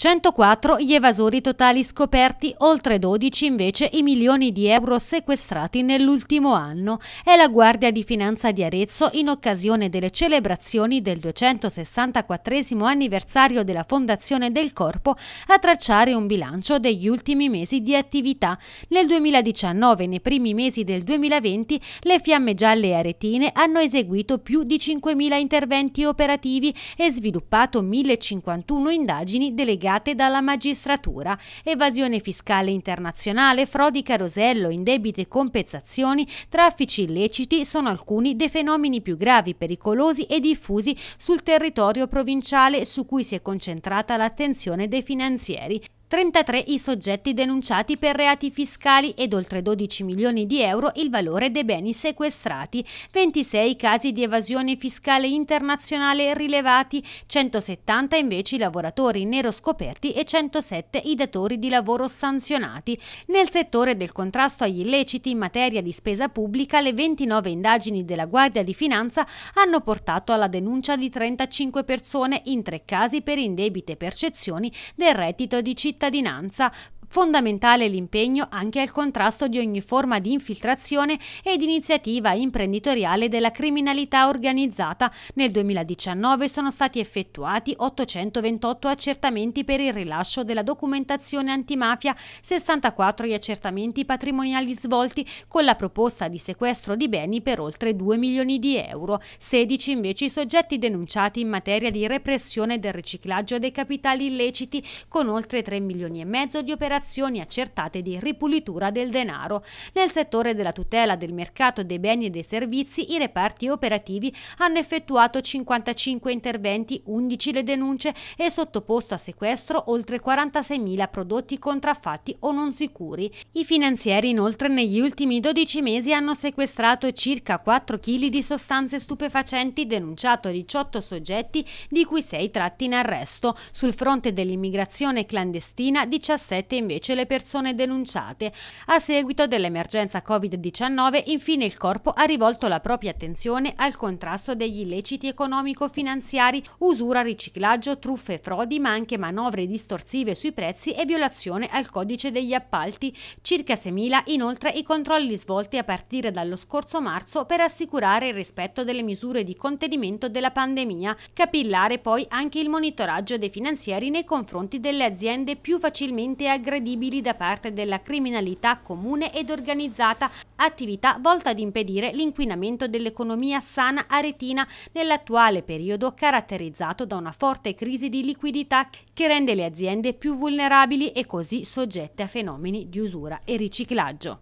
104 gli evasori totali scoperti, oltre 12 invece i milioni di euro sequestrati nell'ultimo anno. È la Guardia di Finanza di Arezzo in occasione delle celebrazioni del 264 anniversario della fondazione del corpo a tracciare un bilancio degli ultimi mesi di attività. Nel 2019 e nei primi mesi del 2020 le fiamme gialle aretine hanno eseguito più di 5.000 interventi operativi e sviluppato 1.051 indagini delegate indagate dalla magistratura, evasione fiscale internazionale, frodi carosello, indebite compensazioni, traffici illeciti sono alcuni dei fenomeni più gravi, pericolosi e diffusi sul territorio provinciale su cui si è concentrata l'attenzione dei finanzieri. 33 i soggetti denunciati per reati fiscali ed oltre 12 milioni di euro il valore dei beni sequestrati, 26 casi di evasione fiscale internazionale rilevati, 170 invece i lavoratori nero scoperti e 107 i datori di lavoro sanzionati. Nel settore del contrasto agli illeciti in materia di spesa pubblica le 29 indagini della Guardia di Finanza hanno portato alla denuncia di 35 persone in tre casi per indebite percezioni del reddito di cittadinanza cittadinanza Fondamentale l'impegno anche al contrasto di ogni forma di infiltrazione ed iniziativa imprenditoriale della criminalità organizzata. Nel 2019 sono stati effettuati 828 accertamenti per il rilascio della documentazione antimafia, 64 gli accertamenti patrimoniali svolti con la proposta di sequestro di beni per oltre 2 milioni di euro, 16 invece i soggetti denunciati in materia di repressione del riciclaggio dei capitali illeciti con oltre 3 milioni e mezzo di operazioni operazioni accertate di ripulitura del denaro. Nel settore della tutela del mercato dei beni e dei servizi, i reparti operativi hanno effettuato 55 interventi, 11 le denunce e sottoposto a sequestro oltre 46.000 prodotti contraffatti o non sicuri. I finanzieri inoltre negli ultimi 12 mesi hanno sequestrato circa 4 kg di sostanze stupefacenti, denunciato 18 soggetti, di cui 6 tratti in arresto. Sul fronte dell'immigrazione clandestina, 17 invece invece le persone denunciate. A seguito dell'emergenza Covid-19, infine il corpo ha rivolto la propria attenzione al contrasto degli illeciti economico-finanziari, usura, riciclaggio, truffe e frodi, ma anche manovre distorsive sui prezzi e violazione al codice degli appalti. Circa 6.000 inoltre i controlli svolti a partire dallo scorso marzo per assicurare il rispetto delle misure di contenimento della pandemia, capillare poi anche il monitoraggio dei finanzieri nei confronti delle aziende più facilmente aggredite credibili da parte della criminalità comune ed organizzata, attività volta ad impedire l'inquinamento dell'economia sana aretina nell'attuale periodo caratterizzato da una forte crisi di liquidità che rende le aziende più vulnerabili e così soggette a fenomeni di usura e riciclaggio.